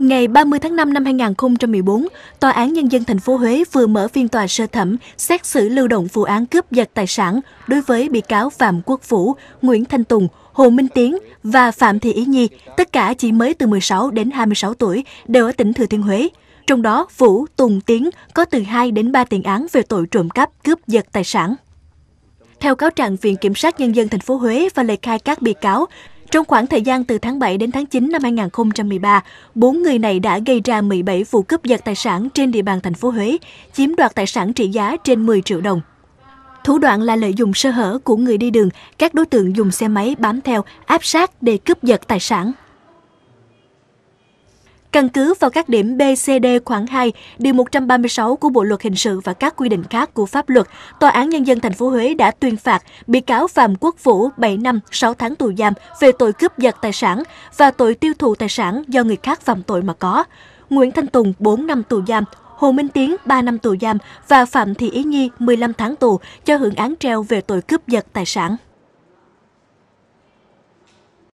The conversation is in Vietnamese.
Ngày 30 tháng 5 năm 2014, Tòa án Nhân dân thành phố Huế vừa mở phiên tòa sơ thẩm xét xử lưu động vụ án cướp giật tài sản đối với bị cáo Phạm Quốc Vũ, Nguyễn Thanh Tùng, Hồ Minh Tiến và Phạm Thị Ý Nhi, tất cả chỉ mới từ 16 đến 26 tuổi, đều ở tỉnh Thừa Thiên Huế. Trong đó, Vũ, Tùng, Tiến có từ 2 đến 3 tiền án về tội trộm cắp, cướp giật tài sản. Theo cáo trạng Viện Kiểm sát Nhân dân thành phố Huế và lời khai các bị cáo, trong khoảng thời gian từ tháng 7 đến tháng 9 năm 2013, bốn người này đã gây ra 17 vụ cướp giật tài sản trên địa bàn thành phố Huế, chiếm đoạt tài sản trị giá trên 10 triệu đồng. Thủ đoạn là lợi dụng sơ hở của người đi đường, các đối tượng dùng xe máy bám theo, áp sát để cướp giật tài sản. Căn cứ vào các điểm B, C, D khoảng 2, điều 136 của Bộ luật hình sự và các quy định khác của pháp luật, Tòa án nhân dân thành phố Huế đã tuyên phạt bị cáo Phạm Quốc Vũ 7 năm 6 tháng tù giam về tội cướp giật tài sản và tội tiêu thụ tài sản do người khác phạm tội mà có. Nguyễn Thanh Tùng 4 năm tù giam, Hồ Minh Tiến 3 năm tù giam và Phạm Thị Ý Nhi 15 tháng tù cho hưởng án treo về tội cướp giật tài sản.